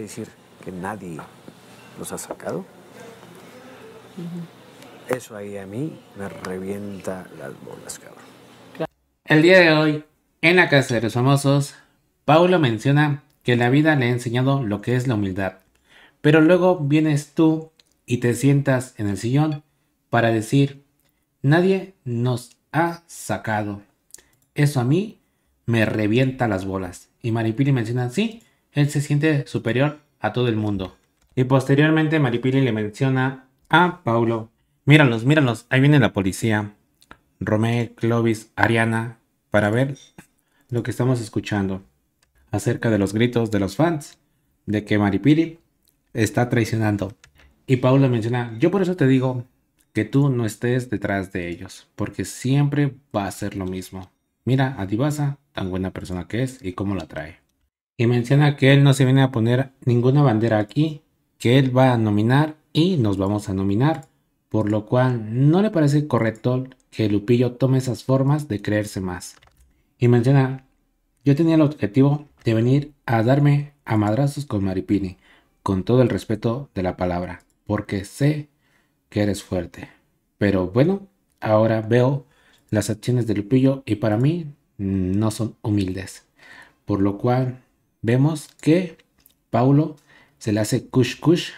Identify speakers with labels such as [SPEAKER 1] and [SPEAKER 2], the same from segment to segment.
[SPEAKER 1] decir que nadie nos ha sacado, eso ahí a mí me revienta las bolas, cabrón. El día de hoy, en la Casa de los Famosos, Paulo menciona que la vida le ha enseñado lo que es la humildad, pero luego vienes tú y te sientas en el sillón para decir, nadie nos ha sacado. Eso a mí me revienta las bolas. Y Maripili menciona, sí, él se siente superior a todo el mundo. Y posteriormente Maripili le menciona a Paulo, míralos, míralos, ahí viene la policía, Romeo, Clovis, Ariana, para ver lo que estamos escuchando acerca de los gritos de los fans de que Maripili está traicionando. Y Paulo menciona, yo por eso te digo que tú no estés detrás de ellos, porque siempre va a ser lo mismo. Mira a Divasa, tan buena persona que es y cómo la trae y menciona que él no se viene a poner ninguna bandera aquí, que él va a nominar y nos vamos a nominar, por lo cual no le parece correcto que Lupillo tome esas formas de creerse más. Y menciona, yo tenía el objetivo de venir a darme a madrazos con Maripini, con todo el respeto de la palabra, porque sé que eres fuerte. Pero bueno, ahora veo las acciones de Lupillo y para mí no son humildes, por lo cual vemos que Paulo se le hace kush kush.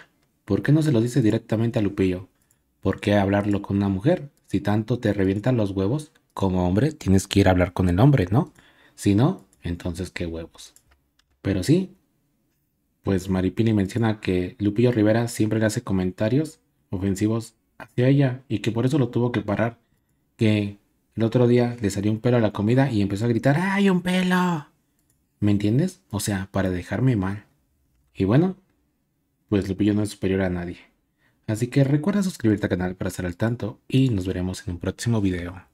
[SPEAKER 1] ¿Por qué no se lo dice directamente a Lupillo? ¿Por qué hablarlo con una mujer? Si tanto te revientan los huevos, como hombre tienes que ir a hablar con el hombre, ¿no? Si no, entonces qué huevos. Pero sí, pues Maripili menciona que Lupillo Rivera siempre le hace comentarios ofensivos hacia ella y que por eso lo tuvo que parar. Que el otro día le salió un pelo a la comida y empezó a gritar, ¡ay, un pelo! ¿Me entiendes? O sea, para dejarme mal. Y bueno, pues Lupillo no es superior a nadie. Así que recuerda suscribirte al canal para estar al tanto y nos veremos en un próximo video.